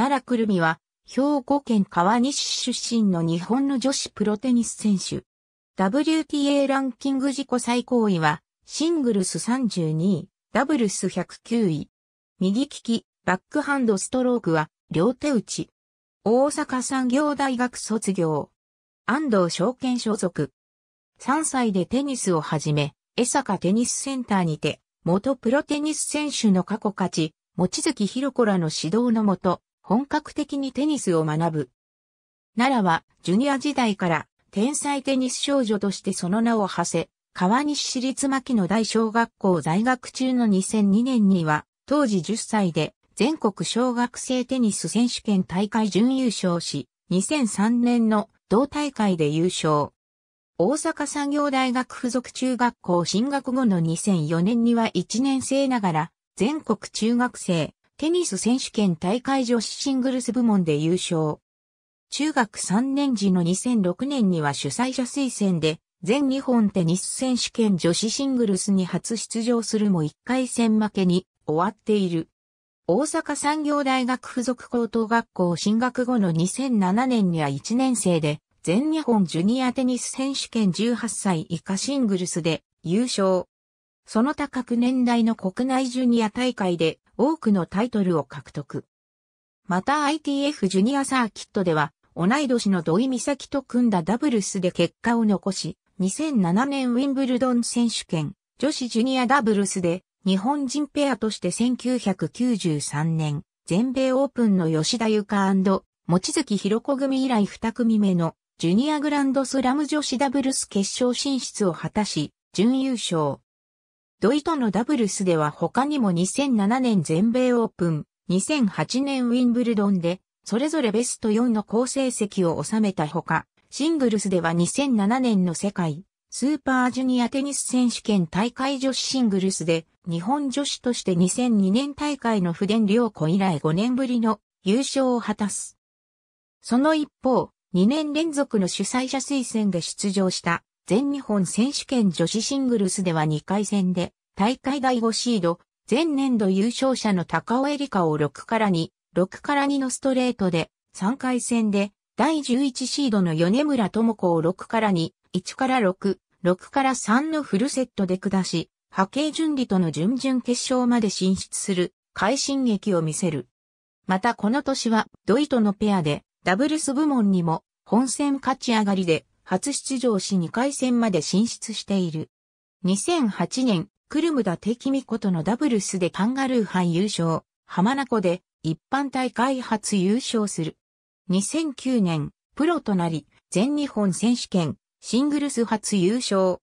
奈良くるみは、兵庫県川西出身の日本の女子プロテニス選手。WTA ランキング自己最高位は、シングルス32位、ダブルス109位。右利き、バックハンドストロークは、両手打ち。大阪産業大学卒業。安藤証券所属。3歳でテニスを始め、江坂テニスセンターにて、元プロテニス選手の過去勝ち、望月弘子らの指導のもと、本格的にテニスを学ぶ。奈良はジュニア時代から天才テニス少女としてその名を馳せ、川西市立牧野大小学校在学中の2002年には、当時10歳で全国小学生テニス選手権大会準優勝し、2003年の同大会で優勝。大阪産業大学附属中学校進学後の2004年には1年生ながら、全国中学生テニス選手権大会女子シングルス部門で優勝。中学3年時の2006年には主催者推薦で、全日本テニス選手権女子シングルスに初出場するも1回戦負けに終わっている。大阪産業大学附属高等学校進学後の2007年には1年生で、全日本ジュニアテニス選手権18歳以下シングルスで優勝。その他各年代の国内ジュニア大会で多くのタイトルを獲得。また ITF ジュニアサーキットでは、同い年の土井美咲と組んだダブルスで結果を残し、2007年ウィンブルドン選手権、女子ジュニアダブルスで、日本人ペアとして1993年、全米オープンの吉田由香望月博子組以来2組目の、ジュニアグランドスラム女子ダブルス決勝進出を果たし、準優勝。土井とのダブルスでは他にも2007年全米オープン、2008年ウィンブルドンで、それぞれベスト4の好成績を収めたほか、シングルスでは2007年の世界、スーパージュニアテニス選手権大会女子シングルスで、日本女子として2002年大会の不伝良子以来5年ぶりの優勝を果たす。その一方、2年連続の主催者推薦で出場した全日本選手権女子シングルスでは2回戦で、大会第5シード、前年度優勝者の高尾エリカを6から2、6から2のストレートで、3回戦で、第11シードの米村智子を6から2、1から6、6から3のフルセットで下し、波形順利との準々決勝まで進出する快進撃を見せる。またこの年は、ドイとのペアで、ダブルス部門にも、本戦勝ち上がりで初出場し2回戦まで進出している。2008年、クルムダテキミコとのダブルスでカンガルー杯優勝、浜名湖で一般大会初優勝する。2009年、プロとなり、全日本選手権、シングルス初優勝。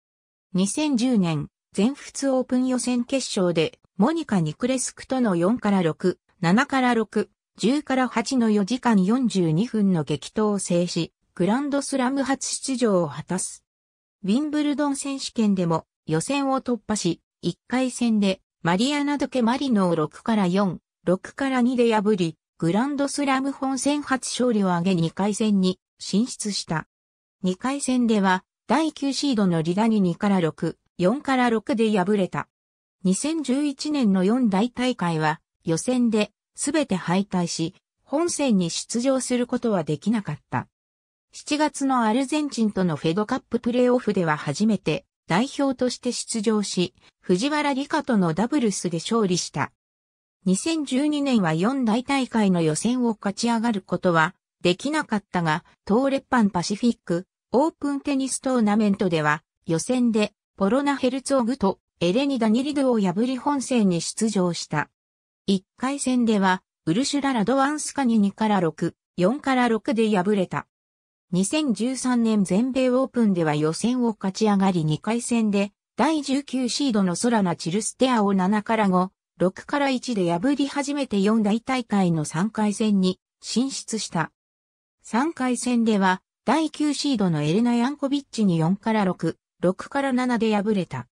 2010年、全仏オープン予選決勝で、モニカ・ニクレスクとの4から6、7から6、10から8の4時間42分の激闘を制し、グランドスラム初出場を果たす。ウィンブルドン選手権でも予選を突破し、1回戦でマリアナドケマリノを6から4、6から2で破り、グランドスラム本戦初勝利を挙げ2回戦に進出した。2回戦では第9シードのリダに2から6、4から6で敗れた。2011年の4大大会は予選で全て敗退し、本戦に出場することはできなかった。7月のアルゼンチンとのフェドカッププレーオフでは初めて代表として出場し、藤原理香とのダブルスで勝利した。2012年は4大大会の予選を勝ち上がることはできなかったが、東レパンパシフィックオープンテニストーナメントでは予選でポロナヘルツオグとエレニダ・ニリドを破り本戦に出場した。1回戦ではウルシュラ・ラドワンスカに2から6、4から6で敗れた。2013年全米オープンでは予選を勝ち上がり2回戦で、第19シードのソラナ・チルステアを7から5、6から1で破り始めて4大大会の3回戦に進出した。3回戦では、第9シードのエレナ・ヤンコビッチに4から6、6から7で敗れた。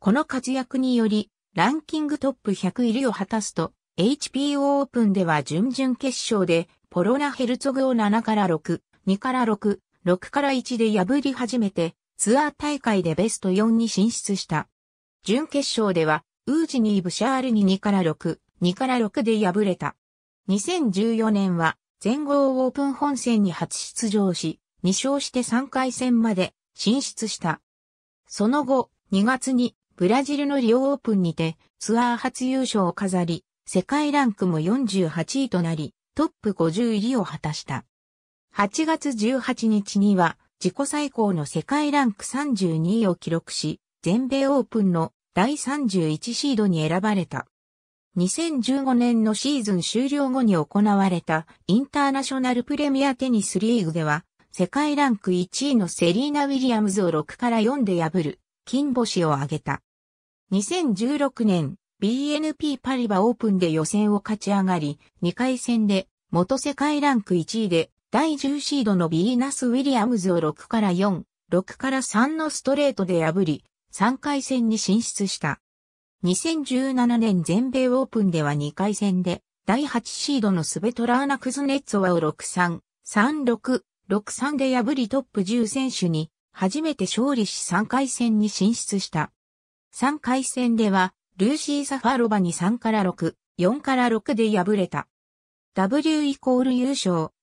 この活躍により、ランキングトップ100入りを果たすと、HPO オープンでは準々決勝で、ポロナ・ヘルツォグを7から6、2から6、6から1で破り始めて、ツアー大会でベスト4に進出した。準決勝では、ウージニー・ブシャールに2から6、2から6で敗れた。2014年は、全豪オープン本戦に初出場し、2勝して3回戦まで進出した。その後、2月にブラジルのリオオープンにてツアー初優勝を飾り、世界ランクも48位となり、トップ50入りを果たした。8月18日には自己最高の世界ランク32位を記録し、全米オープンの第31シードに選ばれた。2015年のシーズン終了後に行われたインターナショナルプレミアテニスリーグでは、世界ランク1位のセリーナ・ウィリアムズを6から4で破る、金星を挙げた。2016年、BNP パリバオープンで予選を勝ち上がり、2回戦で元世界ランク1位で第10シードのビーナス・ウィリアムズを6から4、6から3のストレートで破り、3回戦に進出した。2017年全米オープンでは2回戦で、第8シードのスベトラーナ・クズネッツォワを6-3、3-6、6-3で破りトップ10選手に、初めて勝利し3回戦に進出した。3回戦では、ルーシー・サファロバに3から6、4から6で敗れた。W イコール優勝、